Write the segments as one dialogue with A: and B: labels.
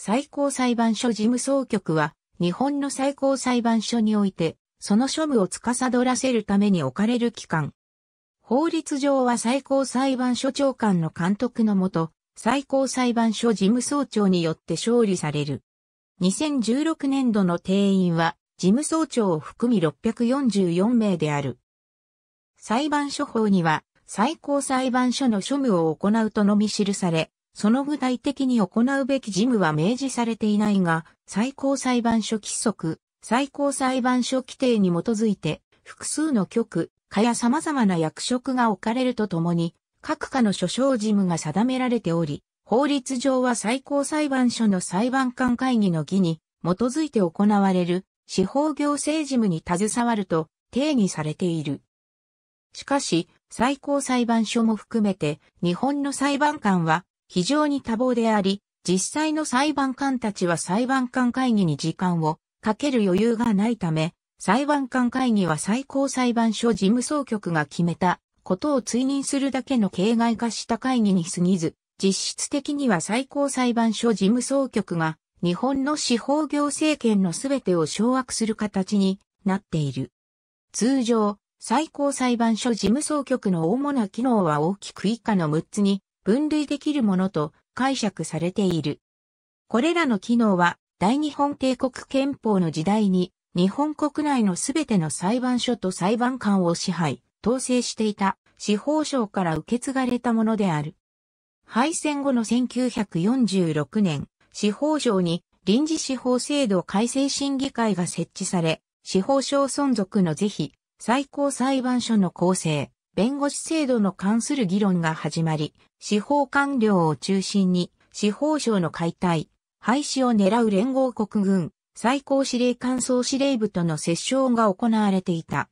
A: 最高裁判所事務総局は、日本の最高裁判所において、その処務を司らせるために置かれる機関。法律上は最高裁判所長官の監督のもと、最高裁判所事務総長によって勝利される。2016年度の定員は、事務総長を含み644名である。裁判所法には、最高裁判所の庶務を行うとのみ記され、その具体的に行うべき事務は明示されていないが、最高裁判所規則、最高裁判所規定に基づいて、複数の局、課や様々な役職が置かれるとともに、各課の所掌事務が定められており、法律上は最高裁判所の裁判官会議の議に基づいて行われる司法行政事務に携わると定義されている。しかし、最高裁判所も含めて日本の裁判官は非常に多忙であり、実際の裁判官たちは裁判官会議に時間をかける余裕がないため、裁判官会議は最高裁判所事務総局が決めたことを追認するだけの形骸化した会議に過ぎず、実質的には最高裁判所事務総局が日本の司法行政権のすべてを掌握する形になっている。通常、最高裁判所事務総局の主な機能は大きく以下の6つに分類できるものと解釈されている。これらの機能は大日本帝国憲法の時代に日本国内のすべての裁判所と裁判官を支配、統制していた司法省から受け継がれたものである。敗戦後の1946年、司法省に臨時司法制度改正審議会が設置され、司法省存続の是非、最高裁判所の構成、弁護士制度の関する議論が始まり、司法官僚を中心に司法省の解体、廃止を狙う連合国軍、最高司令官総司令部との折衝が行われていた。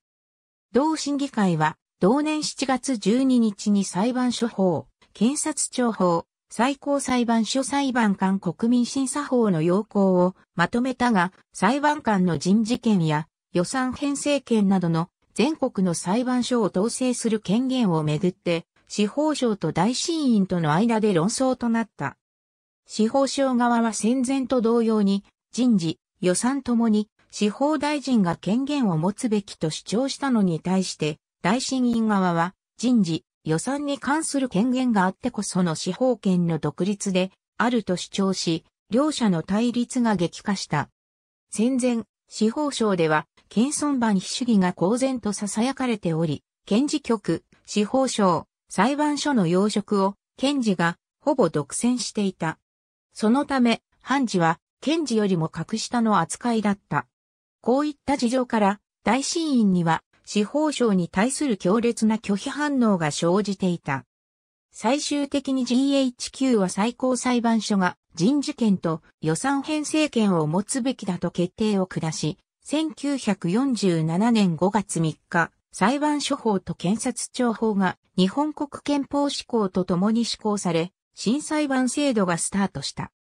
A: 同審議会は、同年7月12日に裁判所法、検察庁法、最高裁判所裁判官国民審査法の要項をまとめたが、裁判官の人事権や予算編成権などの全国の裁判所を統制する権限をめぐって、司法省と大審院との間で論争となった。司法省側は戦前と同様に、人事、予算ともに、司法大臣が権限を持つべきと主張したのに対して、大審院側は、人事、予算に関する権限があってこその司法権の独立で、あると主張し、両者の対立が激化した。戦前、司法省では、謙遜版非主義が公然と囁かれており、検事局、司法省、裁判所の要職を、検事がほぼ独占していた。そのため、判事は、検事よりも格下の扱いだった。こういった事情から、大審院には、司法省に対する強烈な拒否反応が生じていた。最終的に GHQ は最高裁判所が人事権と予算編成権を持つべきだと決定を下し、1947年5月3日、裁判所法と検察庁法が日本国憲法施行とともに施行され、新裁判制度がスタートした。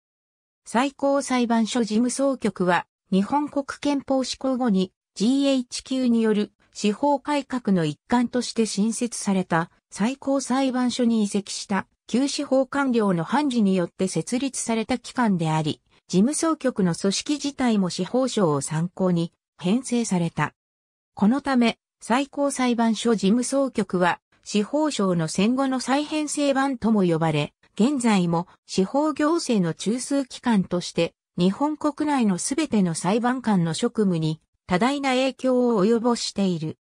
A: 最高裁判所事務総局は、日本国憲法施行後に GHQ による司法改革の一環として新設された最高裁判所に移籍した旧司法官僚の判事によって設立された機関であり、事務総局の組織自体も司法省を参考に編成された。このため、最高裁判所事務総局は、司法省の戦後の再編成版とも呼ばれ、現在も司法行政の中枢機関として、日本国内のすべての裁判官の職務に多大な影響を及ぼしている。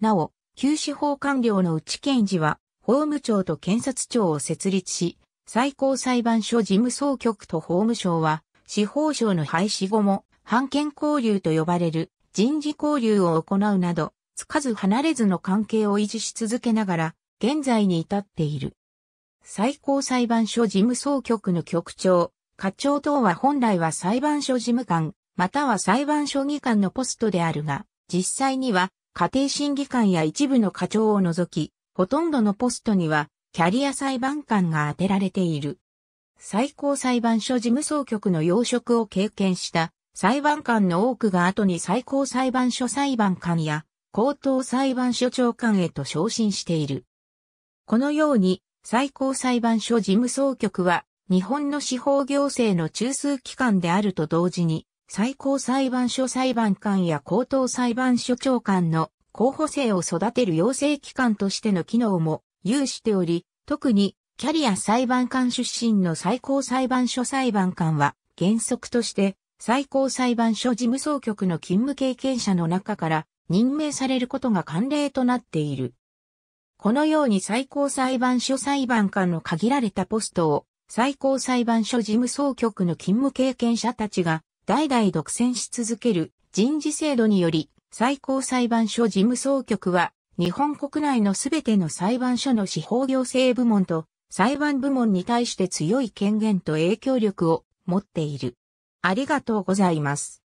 A: なお、旧司法官僚の内検事は、法務庁と検察庁を設立し、最高裁判所事務総局と法務省は、司法省の廃止後も、判権交流と呼ばれる人事交流を行うなど、つかず離れずの関係を維持し続けながら、現在に至っている。最高裁判所事務総局の局長、課長等は本来は裁判所事務官、または裁判所議官のポストであるが、実際には家庭審議官や一部の課長を除き、ほとんどのポストには、キャリア裁判官が当てられている。最高裁判所事務総局の要職を経験した裁判官の多くが後に最高裁判所裁判官や高等裁判所長官へと昇進している。このように最高裁判所事務総局は日本の司法行政の中枢機関であると同時に最高裁判所裁判官や高等裁判所長官の候補生を育てる養成機関としての機能も有しており、特にキャリア裁判官出身の最高裁判所裁判官は原則として最高裁判所事務総局の勤務経験者の中から任命されることが慣例となっている。このように最高裁判所裁判官の限られたポストを最高裁判所事務総局の勤務経験者たちが代々独占し続ける人事制度により最高裁判所事務総局は、日本国内のすべての裁判所の司法行政部門と裁判部門に対して強い権限と影響力を持っている。ありがとうございます。